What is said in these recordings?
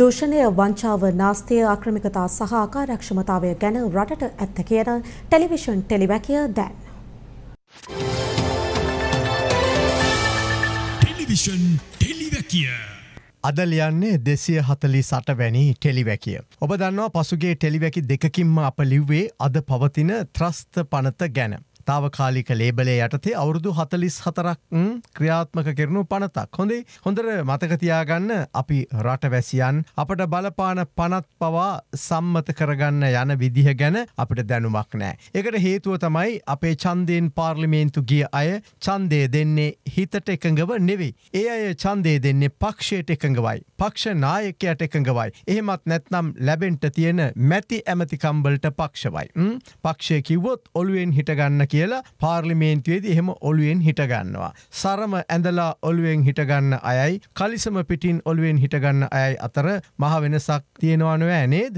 දූෂණය වංචාව නාස්තිය ආක්‍රමිකතා සහ ආකාරක්ෂමතාවය ගැන රටට ඇත්ත කියන ටෙලිවිෂන් ටෙලිවැකිය දැන්. ටෙලිවිෂන් ටෙලිවැකිය. අද ලියන්නේ දෙසිය හතලි සට වැනි ටෙලිවැකිය. ඔබ දන්නවා පසුගේ ටෙලිවැකි දෙකකින්ම අප ලිව්වේ අද පවතින ත්‍රස්ත පනත ගැන. තාවකාලික ලේබලේ යටතේ අවුරුදු හතලිස් හතරක් ක්‍රියාත්මක කරනු පනතක්. හොඳේ හොඳර මතකතියාගන්න අපි රටවැසියන් අපට බලපාන පනත් පවා සම්මත කරගන්න යන විදිහ ගැන අපට දැනුමක් නෑ. එකට හේතුව තමයි අපේ චන්දයෙන් පාර්ලිමේන්තු ගිය අය චන්දය දෙන්නේ හිතට එකඟව නෙවෙයි. ඒ අය චන්දය දෙන්නේ පක්ෂයට එකඟවයි. පක්ෂ නායකයට එකඟවයි. එහෙමත් නැත්නම් ලැබෙන්ට තියෙන මැති ඇමතිකම්බලට පක්ෂවයි. පක්ෂය කිව්වොත් ඔලුවෙන් හිටගන්න කියලා පාර්ලිමේන්තුවේද එහෙම ඔලුවෙන් හිටගන්නවා. සරම ඇඳලා ඔලුවෙන් හිටගන්න අයයි කලිසම පිටින් ඔලුවෙන් හිටගන්න අයයි අතර මහ වෙනසක් තියෙනවනවෑ නේද.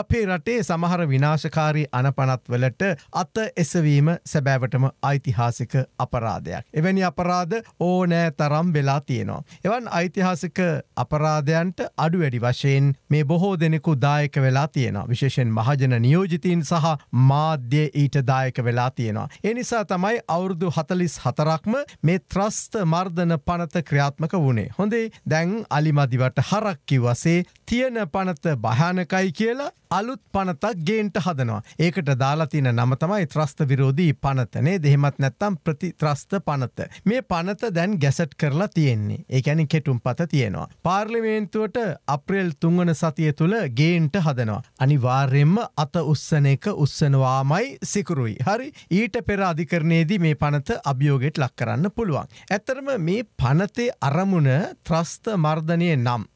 අපේ රටේ සමහර විනාශකාරී අනපනත්වලට අත එසවීම සැබෑවටම ඓතිහාසික අපරාධයක්. එවැනි අපරාධ ඕනෑ තරම් වෙලා තියෙනවා. එවන් ඓතිහාසික අපරාධයන්ට අඩුවැඩි වශයෙන් මේ බොහෝ දෙනෙකු දායක වෙලා තියෙනවා විශේෂෙන් මහජන නියෝජිතීන් සහ මාධ්‍ය ඊට දායක වෙලා තියෙනවා. ඒ නිසා තමයි අවුරුදු 44ක්ම මේ ත්‍රස්ත මර්ධන පනත ක්‍රියාත්මක වුණේ. හොඳේ දැන් අලිමදිවට හරක් කිව්වසේ තියෙන පනත භයානකයි කියලා අලුත් පනතක් ගේන්ට හදනවා. ඒකට දාලා තියෙන නම තමයි ත්‍රස්ත විරෝධී පනත නේද? එහෙමත් නැත්නම් ප්‍රතිත්‍රස්ත පනත. මේ පනත දැන් ගැසට් කරලා තියෙන්නේ. ඒ කියන්නේ කෙටුම්පත තියෙනවා. පාර්ලිමේන්තුවට අප්‍රේල් 3 වන සතිය තුල ගේන්ට හදනවා. අනිවාර්යයෙන්ම අත උස්සන එක උස්සනවාමයි සිකුරුයි. හරි. ඊට පෙර අධිකරණයේදී මේ පනත අභියෝගයට ලක් කරන්න පුළුවන්. ඇතරම මේ පනතේ අරමුණ ත්‍රස්ත මර්ධනය නම්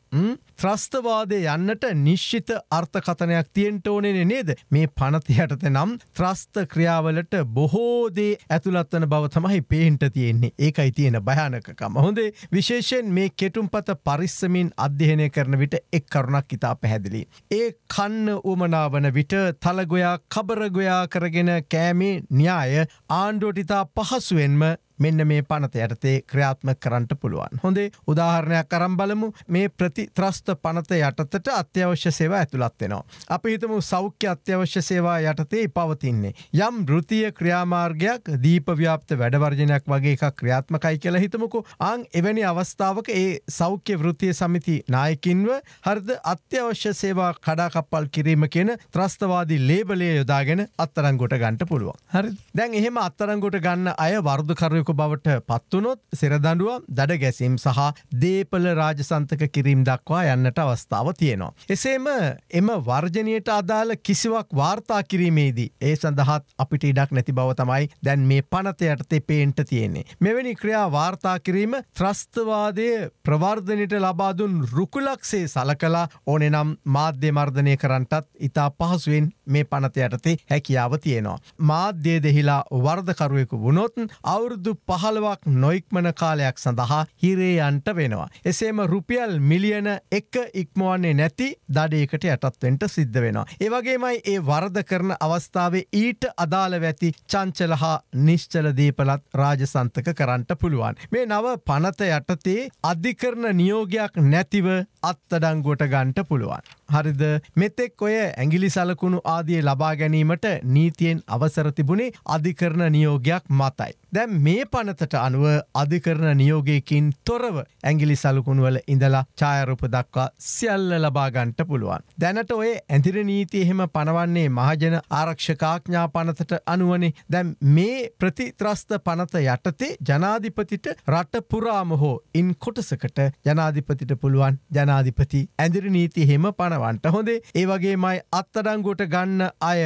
ත්‍රස්තවාදය යන්නට නිශ්චිත අර්ථකථනයක් තියෙන්ට ඕනෙන නේද මේ පනතියටත නම් ත්‍රස්ත ක්‍රියාවලට බොහෝදේ ඇතුළත්වන බව තමයි පේන්ට තියෙන්නේ ඒකයි තියෙන භයානකකම හොඳේ විශේෂයෙන් මේ කෙටුම් පත පරිස්සමින් අධ්‍යයනය කරන විට එක් කරුණක් ඉතා පැහැදිලි. ඒ කන්න උමනාවන විට තලගොයා කබරගොයා කරගෙන කෑමේ න්‍යාය ආණ්ඩුවටිතා පහසුවෙන්ම මෙන්න මේ පනත යටතේ ක්‍රියාත්ම කරන්නට පුළුවන්. හොඳේ උදාහරණයක් අරම් බලමු මේ ප්‍රතිත්‍රස්ත පනත යටතට අත්‍යවශ්‍ය සේවා ඇතුළත් වෙනවා. අපි හිතමු සෞඛ්‍ය අත්‍යවශ්‍ය සේවා යටතේ පවතින්නේ. යම් ෘතිය ක්‍රියාමාර්ගයක් දීපව්‍යාප්ත වැඩවර්ජනයක් වගේ එකක් ක්‍රියාත්මකයි කියලා හිතමුකු ආං එවැනි අවස්ථාවක ඒ සෞඛ්‍ය වෘතිය සමිති නායකින්ව හරිද අත්‍යවශ්‍ය සේවා කඩාකප්පල් කිරීම කියෙන ත්‍රස්තවාදී ලේබලය යොදාගෙන අත්තරංගොට ගන්ට පුළුවන්. හරි දැන් එහෙම අත්තරංගොට ගන්න අය වර්ධකරයකු බවට පත්වනොත් සෙරදඩුවම් දඩ ගැසීම් සහ දේපල රාජසන්තක කිරීම් දක්වා යන්නට අවස්ථාව තියෙනවා. එසේම එම වර්ජනයට අදාළ කිසිවක් වාර්තා කිරීමේදී ඒ සඳහත් අපිට ඉඩක් නැති බව තමයි දැන් මේ පනතයටතේ පේන්ට තියෙන්නේ. මෙවැනි ක්‍රියා වාර්තා කිරීම ත්‍රස්තවාදය ප්‍රවර්ධනයට ලබාදුන් රුකුලක්සේ සලකලා ඕනෙ නම් මාධ්‍ය මර්ධනය කරන්නටත් ඉතා පහසුවෙන් මේ පනතයටතේ හැකියාව තියෙනවා. මාධ්‍යය දෙහිලා වර්ධකරුවෙකු වුණොත් අවුරුදු අවුරුදු පහළවක් නොයික්මන කාලයක් සඳහා හිරේයන්ට වෙනවා. එසේම රුපියල් මිලියන එක ඉක්මවන්නේ නැති දඩයකට යටත්වෙන්ට සිද්ධ වෙනවා. ඒවගේමයි ඒ වරද කරන අවස්ථාවේ ඊට අදාළ වැති චංචල හා නිශ්චල දීපලත් රාජසන්තක කරන්නට පුළුවන්. මේ නව පනත යටතේ අධිකරන නියෝගයක් නැතිව අත්තඩංගුවට ගන්ට පුළුවන්. හරිද මෙතෙක් ඔය ඇගිලි සලකුණු ආදිය ලබා ගැනීමට නීතියෙන් අවසර තිබුණේ අධිකරන නියෝගයක් මතයි. දැන් මේ ඒ පනතට අනුව අධිකරණ නියෝගයකින් තොරව ඇගිලි සලකුණුවල ඉඳලා චායරුප දක්වා සියල්ල ලබාගන්ට පුළුවන්. දැනට ඔය ඇතිර නීති එහෙම පනවන්නේ මහජන ආරක්ෂකාඥා පනතට අනුවනේ දැම් මේ ප්‍රතිත්‍රස්ත පනත යටතේ ජනාධිපතිට රට පුරාම හෝ ඉන් කොටසකට ජනාධිපතිට පුළුවන් ජනාධිපති ඇදිරි නීති හෙම පනවන්ට හොඳේ ඒවගේමයි අත්තඩංගොට ගන්න අය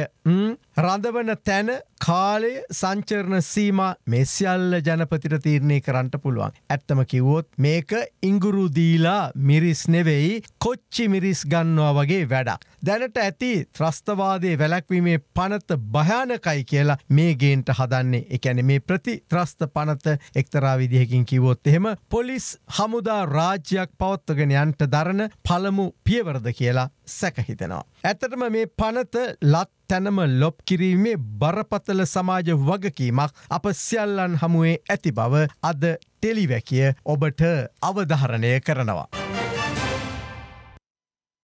රඳවන තැන කාලය සංචරණ සීම මෙසිියල්ල ජනපතිර තීරණය කරන්නට පුළුවන්. ඇත්තම කිව්වොත් මේක ඉංගුරුදීලා මිරිස් නෙවෙයි කොච්චි මිරිස් ගන්නවා වගේ වැඩක්. දැනට ඇති ත්‍රස්තවාදය වැලැක්වීමේ පනත භයානකයි කියලා මේ ගේන්ට හදන්නේ එකැන මේ ප්‍රති ත්‍රස්ත පනත එක්තරා විදිහකින් කිවොත් එහෙම පොලිස් හමුදා රාජ්‍යයක් පවත්වගෙන යන්ට දරන පළමු පියවරද කියලා සැකහිතෙනවා. ඇතටම මේ පනත ලත් තැනම ලොප් කිරීමේ බරපතල සමාජ වගකීමක් අප සියල්ලන් හමුවේ ඇති බව අද ටෙලිවැකිය ඔබට අවධහරණය කරනවා.